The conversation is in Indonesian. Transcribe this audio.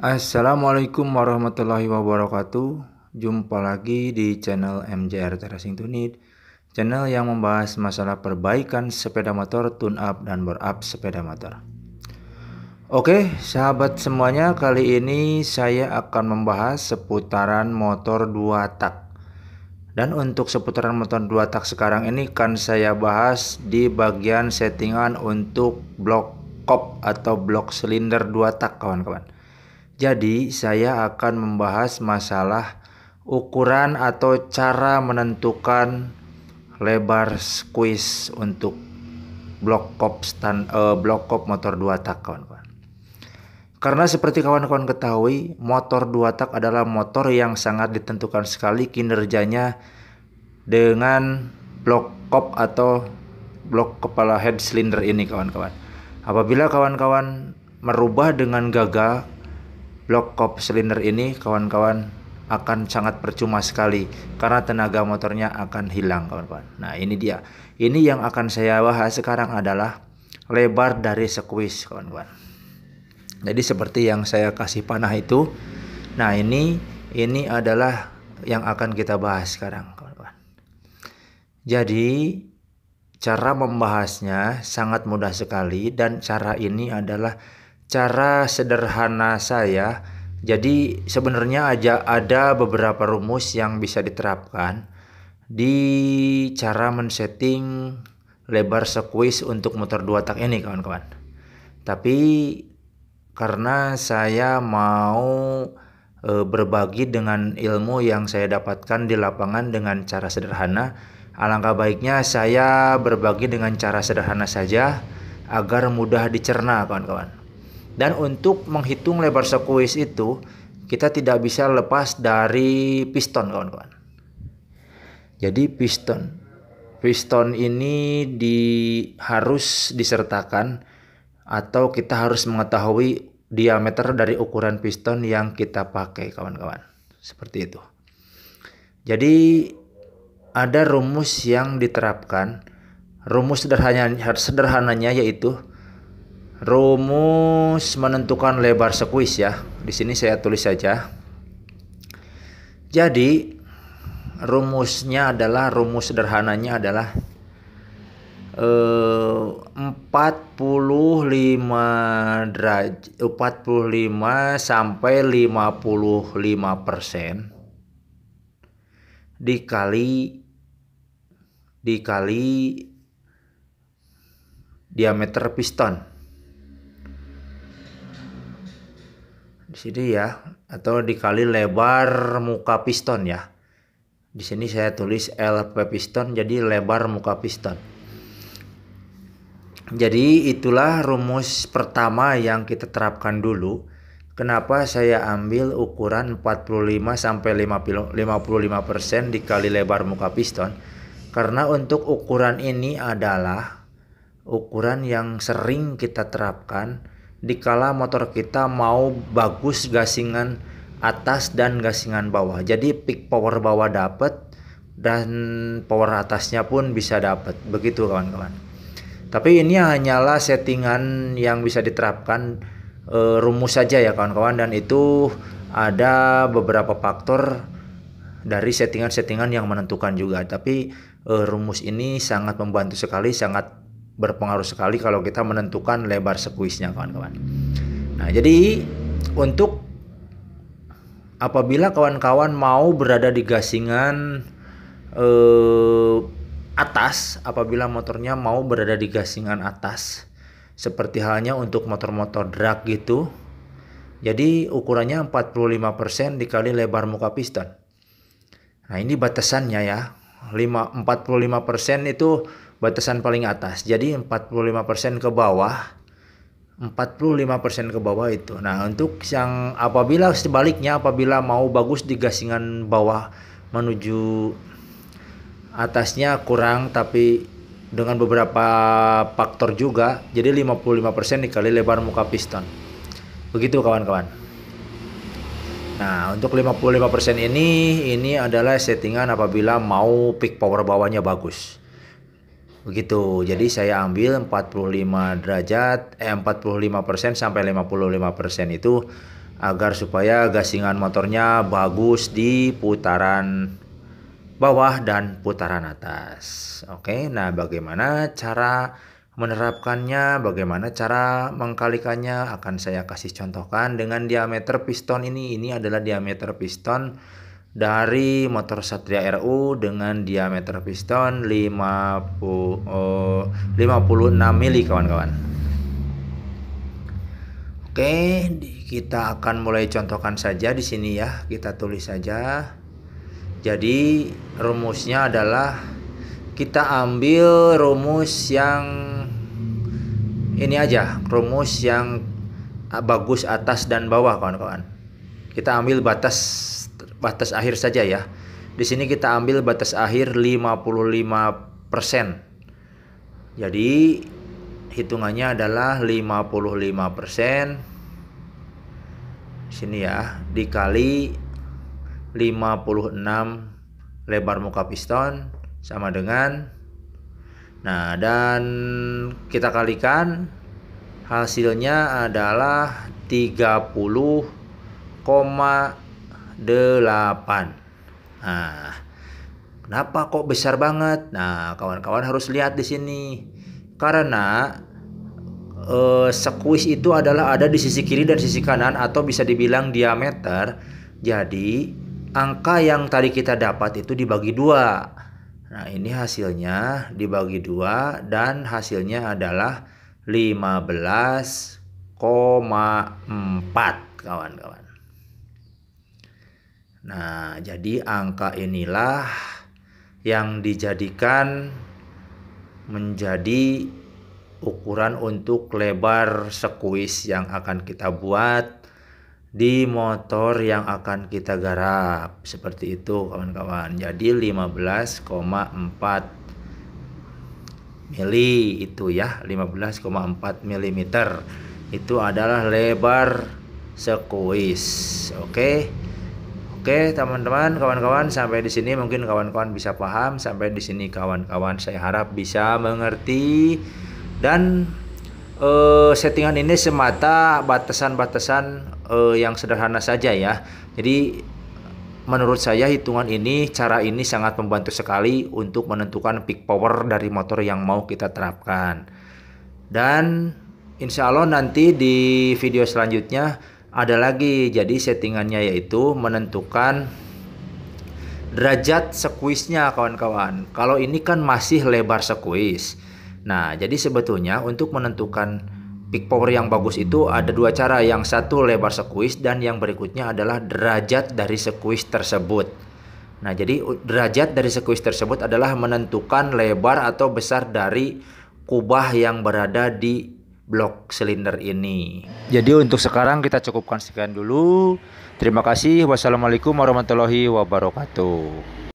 Assalamualaikum warahmatullahi wabarakatuh. Jumpa lagi di channel MJR Terasing Tunit. Channel yang membahas masalah perbaikan sepeda motor, tune up dan bore up sepeda motor. Oke, sahabat semuanya, kali ini saya akan membahas seputaran motor 2 tak. Dan untuk seputaran motor 2 tak sekarang ini kan saya bahas di bagian settingan untuk blok kop atau blok silinder 2 tak kawan-kawan. Jadi, saya akan membahas masalah ukuran atau cara menentukan lebar squeeze untuk blok kop stand uh, eh, blok kop motor dua tak kawan-kawan. Karena seperti kawan-kawan ketahui, motor dua tak adalah motor yang sangat ditentukan sekali kinerjanya dengan blok kop atau blok kepala head cylinder ini kawan-kawan. Apabila kawan-kawan merubah dengan gagal blok kop silinder ini kawan-kawan akan sangat percuma sekali karena tenaga motornya akan hilang kawan-kawan. Nah ini dia. Ini yang akan saya bahas sekarang adalah lebar dari sekuis kawan-kawan. Jadi seperti yang saya kasih panah itu. Nah ini ini adalah yang akan kita bahas sekarang kawan-kawan. Jadi cara membahasnya sangat mudah sekali dan cara ini adalah cara sederhana saya. Jadi sebenarnya aja ada beberapa rumus yang bisa diterapkan di cara men-setting lebar squeeze untuk motor dua tak ini kawan-kawan. Tapi karena saya mau e, berbagi dengan ilmu yang saya dapatkan di lapangan dengan cara sederhana, alangkah baiknya saya berbagi dengan cara sederhana saja agar mudah dicerna kawan-kawan. Dan untuk menghitung lebar sekuis itu, kita tidak bisa lepas dari piston kawan-kawan. Jadi piston. Piston ini di, harus disertakan atau kita harus mengetahui diameter dari ukuran piston yang kita pakai kawan-kawan. Seperti itu. Jadi ada rumus yang diterapkan. Rumus sederhananya, sederhananya yaitu rumus menentukan lebar sekuis ya. Di sini saya tulis saja. Jadi rumusnya adalah rumus sederhananya adalah eh, 45 derajat 45 sampai 55 persen dikali dikali diameter piston di sini ya atau dikali lebar muka piston ya di sini saya tulis LP piston jadi lebar muka piston jadi itulah rumus pertama yang kita terapkan dulu kenapa saya ambil ukuran 45 sampai 55% dikali lebar muka piston karena untuk ukuran ini adalah ukuran yang sering kita terapkan dikala motor kita mau bagus gasingan atas dan gasingan bawah jadi peak power bawah dapat dan power atasnya pun bisa dapat begitu kawan-kawan tapi ini hanyalah settingan yang bisa diterapkan e, rumus saja ya kawan-kawan dan itu ada beberapa faktor dari settingan-settingan yang menentukan juga tapi e, rumus ini sangat membantu sekali sangat berpengaruh sekali kalau kita menentukan lebar sekuisnya kawan-kawan. Nah, jadi untuk apabila kawan-kawan mau berada di gasingan eh, atas, apabila motornya mau berada di gasingan atas, seperti halnya untuk motor-motor drag gitu. Jadi ukurannya 45% dikali lebar muka piston. Nah, ini batasannya ya. 5 45% itu batasan paling atas. Jadi 45% ke bawah 45% ke bawah itu. Nah, untuk yang apabila sebaliknya apabila mau bagus di gasingan bawah menuju atasnya kurang tapi dengan beberapa faktor juga. Jadi 55% dikali lebar muka piston. Begitu kawan-kawan. Nah, untuk 55% ini ini adalah settingan apabila mau peak power bawahnya bagus begitu iya. jadi saya ambil 45 derajat eh 45% sampai 55% itu agar supaya gasingan motornya bagus di putaran bawah dan putaran atas oke nah bagaimana cara menerapkannya bagaimana cara mengkalikannya akan saya kasih contohkan dengan diameter piston ini ini adalah diameter piston dari motor Satria RU dengan diameter piston 50 oh, 56 mili kawan-kawan. Oke, kita akan mulai contohkan saja di sini ya. Kita tulis saja. Jadi rumusnya adalah kita ambil rumus yang ini aja, rumus yang bagus atas dan bawah kawan-kawan. Kita ambil batas batas akhir saja ya. Di sini kita ambil batas akhir 55%. Jadi hitungannya adalah 55 persen sini ya dikali 56 lebar muka piston sama dengan nah dan kita kalikan hasilnya adalah 30,6 delapan. Nah, kenapa kok besar banget? Nah, kawan-kawan harus lihat di sini. Karena eh, sekuis itu adalah ada di sisi kiri dan sisi kanan atau bisa dibilang diameter. Jadi, angka yang tadi kita dapat itu dibagi dua. Nah, ini hasilnya dibagi dua dan hasilnya adalah 15,4 kawan-kawan. Nah, jadi angka inilah yang dijadikan menjadi ukuran untuk lebar sekuis yang akan kita buat di motor yang akan kita garap seperti itu kawan-kawan jadi 15,4 mili itu ya 15,4 milimeter itu adalah lebar sekuis oke okay? Oke, teman-teman, kawan-kawan, sampai di sini mungkin kawan-kawan bisa paham, sampai di sini kawan-kawan saya harap bisa mengerti dan eh, settingan ini semata batasan-batasan eh, yang sederhana saja ya. Jadi menurut saya hitungan ini, cara ini sangat membantu sekali untuk menentukan peak power dari motor yang mau kita terapkan. Dan insya Allah nanti di video selanjutnya ada lagi jadi settingannya yaitu menentukan derajat sekuisnya kawan-kawan kalau ini kan masih lebar sekuis nah jadi sebetulnya untuk menentukan peak power yang bagus itu ada dua cara yang satu lebar sekuis dan yang berikutnya adalah derajat dari sekuis tersebut nah jadi derajat dari sekuis tersebut adalah menentukan lebar atau besar dari kubah yang berada di blok silinder ini. Jadi untuk sekarang kita cukupkan sekian dulu. Terima kasih. Wassalamualaikum warahmatullahi wabarakatuh.